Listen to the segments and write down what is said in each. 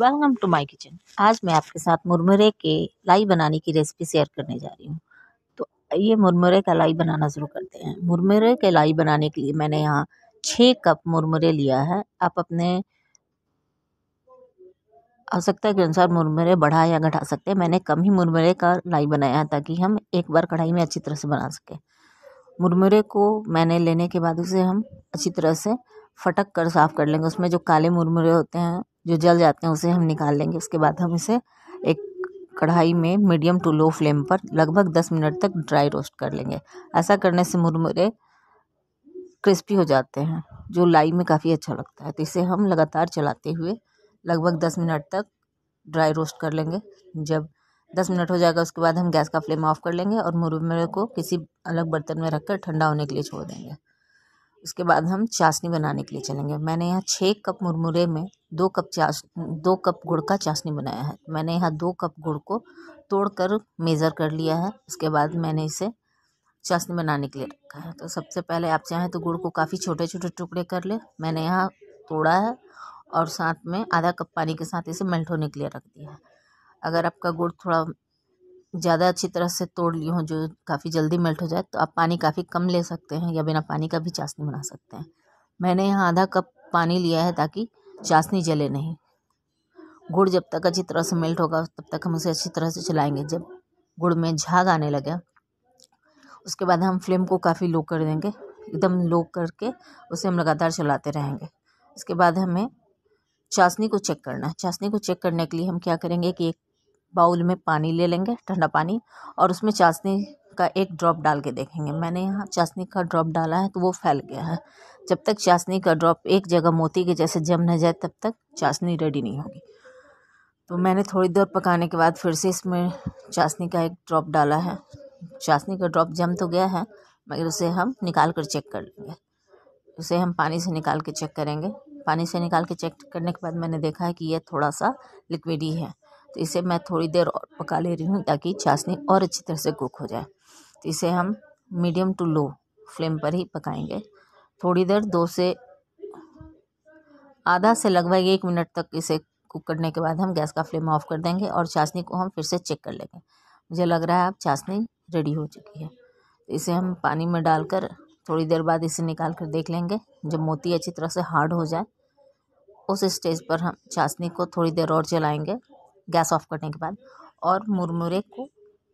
welcome to my kitchen आज मैं आपके साथ मुरमुरे के लाई बनाने की रेसिपी शेयर करने जा रही हूँ तो ये मुरमुरे का लाई बनाना शुरू करते हैं मुरमुरे के लाई बनाने के लिए मैंने यहाँ छः कप मुरमुरे लिया है आप अपने आवश्यकता के अनुसार मुरमुरे बढ़ा या घटा सकते हैं मैंने कम ही मुरमुरे का लाई बनाया है ताकि हम एक बार कढ़ाई में अच्छी तरह से बना सकें मुरमुरे को मैंने लेने के बाद उसे हम अच्छी तरह से फटक कर साफ कर लेंगे उसमें जो काले मुरमुरे होते हैं जो जल जाते हैं उसे हम निकाल लेंगे उसके बाद हम इसे एक कढ़ाई में मीडियम टू लो फ्लेम पर लगभग दस मिनट तक ड्राई रोस्ट कर लेंगे ऐसा करने से मुरमुरे क्रिस्पी हो जाते हैं जो लाई में काफ़ी अच्छा लगता है तो इसे हम लगातार चलाते हुए लगभग दस मिनट तक ड्राई रोस्ट कर लेंगे जब दस मिनट हो जाएगा उसके बाद हम गैस का फ्लेम ऑफ कर लेंगे और मुरमुरे को किसी अलग बर्तन में रख कर ठंडा होने के लिए छोड़ देंगे उसके बाद हम चाशनी बनाने के लिए चलेंगे मैंने यहाँ छः कप मुरमुरे में दो कप चाश दो कप गुड़ का चाशनी बनाया है मैंने यहाँ दो कप गुड़ को तोड़ कर मेज़र कर लिया है उसके बाद मैंने इसे चाशनी बनाने के लिए रखा है तो सबसे पहले आप चाहें तो गुड़ को काफ़ी छोटे छोटे टुकड़े कर ले मैंने यहाँ तोड़ा है और साथ में आधा कप पानी के साथ इसे मेल्ट होने के लिए रख दिया है अगर आपका गुड़ थोड़ा ज़्यादा अच्छी तरह से तोड़ ली हो जो काफ़ी जल्दी मेल्ट हो जाए तो आप पानी काफ़ी कम ले सकते हैं या बिना पानी का भी चाशनी बना सकते हैं मैंने यहाँ आधा कप पानी लिया है ताकि चाशनी जले नहीं गुड़ जब तक अच्छी तरह से मेल्ट होगा तब तक हम उसे अच्छी तरह से चलाएंगे जब गुड़ में झाग आने लगे उसके बाद हम फ्लेम को काफ़ी लो कर देंगे एकदम लो करके उसे हम लगातार चलाते रहेंगे उसके बाद हमें चाशनी को चेक करना है चाशनी को चेक करने के लिए हम क्या करेंगे कि एक बाउल में पानी ले लेंगे ठंडा पानी और उसमें चाशनी का एक ड्रॉप डाल के देखेंगे मैंने यहाँ चाशनी का ड्रॉप डाला है तो वो फैल गया है जब तक चाशनी का ड्रॉप एक जगह मोती के जैसे जम न जाए तब तक चाशनी रेडी नहीं होगी तो मैंने थोड़ी देर पकाने के बाद फिर से इसमें चाशनी का एक ड्रॉप डाला है चाशनी का ड्रॉप जम तो गया है मगर उसे हम निकाल कर चेक कर लेंगे उसे हम पानी से निकाल के चेक करेंगे पानी से निकाल के चेक करने के बाद मैंने देखा है कि यह थोड़ा सा लिक्विडी है तो इसे मैं थोड़ी देर और पका ले रही हूँ ताकि चाशनी और अच्छी तरह से कुक हो जाए तो इसे हम मीडियम टू लो फ्लेम पर ही पकाएंगे थोड़ी देर दो से आधा से लगभग एक मिनट तक इसे कुक करने के बाद हम गैस का फ्लेम ऑफ कर देंगे और चाशनी को हम फिर से चेक कर लेंगे मुझे लग रहा है अब चाशनी रेडी हो चुकी है तो इसे हम पानी में डालकर थोड़ी देर बाद इसे निकाल कर देख लेंगे जब मोती अच्छी तरह से हार्ड हो जाए उस स्टेज पर हम चाशनी को थोड़ी देर और चलाएंगे गैस ऑफ करने के बाद और मुरमुरे को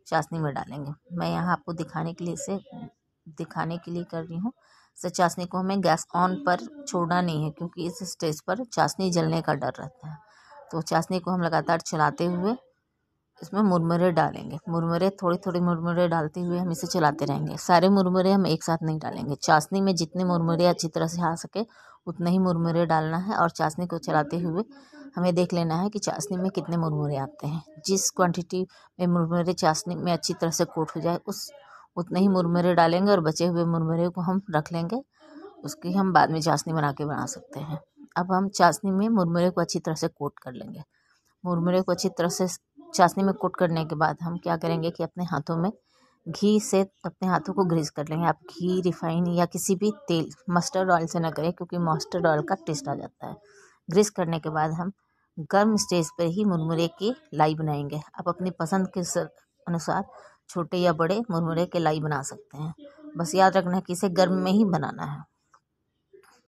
चाशनी में डालेंगे मैं यहाँ आपको दिखाने के लिए इसे दिखाने के लिए कर रही हूँ इसे चाशनी को हमें गैस ऑन पर छोड़ना नहीं है क्योंकि इस स्टेज पर चाशनी जलने का डर रहता है तो चाशनी को हम लगातार चलाते हुए इसमें मुरमुरे डालेंगे मुरमुरे थोड़े थोड़े मुरमुरे डालते हुए हम इसे चलाते रहेंगे सारे मुरमुरे हम एक साथ नहीं डालेंगे चाशनी में जितने मुरमुरे अच्छी तरह से आ सके उतने ही मुरमुरे डालना है और चाशनी को चलाते हुए हमें देख लेना है कि चाशनी में कितने मुरमुरे आते हैं जिस क्वांटिटी में मुरमुरे चाशनी में अच्छी तरह से कोट हो जाए उस उतने ही मुरमुरे डालेंगे और बचे हुए मुरमुरे को हम रख लेंगे उसकी हम बाद में चाशनी बना के बना सकते हैं अब हम चाशनी में मुरमुरे को अच्छी तरह से कोट कर लेंगे मुरमुरे को अच्छी तरह से चाशनी में कोट करने के बाद हम क्या करेंगे कि अपने हाथों में घी से अपने हाथों को ग्रीस कर लेंगे आप घी रिफाइन या किसी भी तेल मस्टर्ड ऑयल से ना करें क्योंकि मस्टर्ड ऑयल का टेस्ट आ जाता है ग्रीस करने के बाद हम गर्म स्टेज पर ही मुरमुरे की लाई बनाएंगे आप अपनी पसंद के अनुसार छोटे या बड़े मुरमुरे के लाई बना सकते हैं बस याद रखना है कि इसे गर्म में ही बनाना है